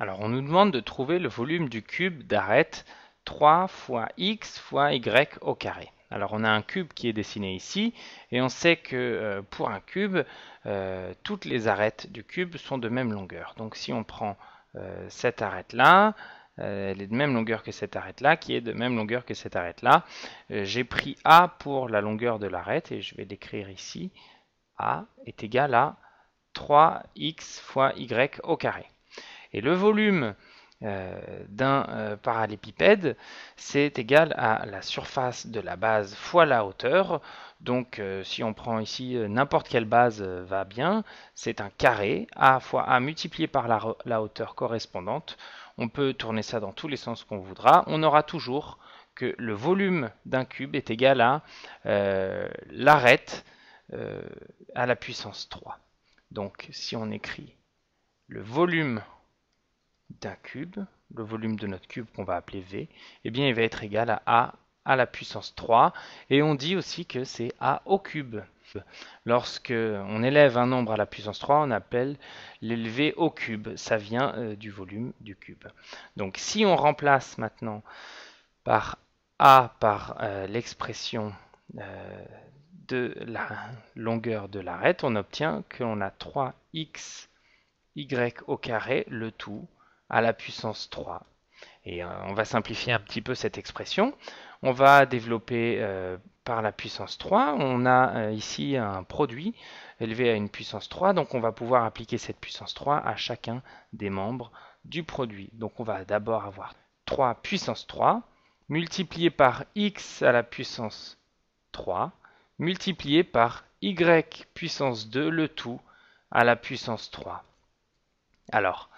Alors on nous demande de trouver le volume du cube d'arête 3 fois x fois y au carré. Alors on a un cube qui est dessiné ici et on sait que euh, pour un cube, euh, toutes les arêtes du cube sont de même longueur. Donc si on prend euh, cette arête là, elle est de même longueur que cette arête là, qui est de même longueur que cette arête là. J'ai pris A pour la longueur de l'arête et je vais l'écrire ici. A est égal à 3x fois y au carré. Et le volume euh, d'un euh, parallépipède, c'est égal à la surface de la base fois la hauteur. Donc euh, si on prend ici n'importe quelle base va bien, c'est un carré, A fois A multiplié par la, la, hauteur correspondante. On peut tourner ça dans tous les sens qu'on voudra. On aura toujours que le volume d'un cube est égal à l'arête à la puissance 3. Donc si on écrit le volume d'un cube, le volume de notre cube qu'on va appeler V, eh bien il va être égal à A à la puissance 3 et on dit aussi que c'est A au cube. Lorsque on élève un nombre à la puissance 3, on appelle l'élevé au cube. Ça vient euh, du volume du cube. Donc si on remplace maintenant par A par euh, l'expression euh, de la longueur de l'arête, on obtient que a 3x y au carré, le tout à la puissance 3. Et euh, on va simplifier un petit peu cette expression. On va développer euh, par la puissance 3. On a euh, ici un produit élevé à une puissance 3, donc on va pouvoir appliquer cette puissance 3 à chacun des membres du produit. Donc on va d'abord avoir 3 puissance 3 multiplié par x à la puissance 3 multiplié par y puissance 2, le tout, à la puissance 3. Alors,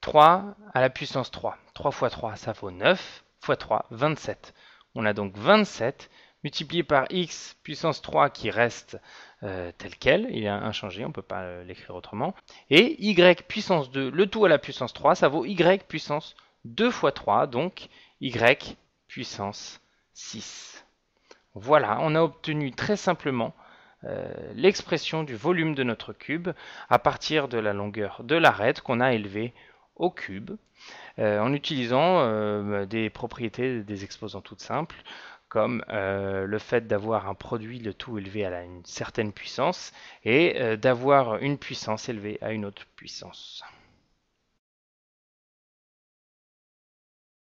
3 à la puissance 3. 3 fois 3, ça vaut 9, fois 3, 27. On a donc 27 multiplié par x puissance 3 qui reste euh, tel quel, il est inchangé, on ne peut pas euh, l'écrire autrement, et y puissance 2, le tout à la puissance 3, ça vaut y puissance 2 fois 3, donc y puissance 6. Voilà, on a obtenu très simplement euh, l'expression du volume de notre cube à partir de la longueur de l'arête qu'on a élevée au cube euh, en utilisant euh, des propriétés des exposants toutes simples comme euh, le fait d'avoir un produit de tout élevé à une certaine puissance et d'avoir une puissance élevée à une autre puissance.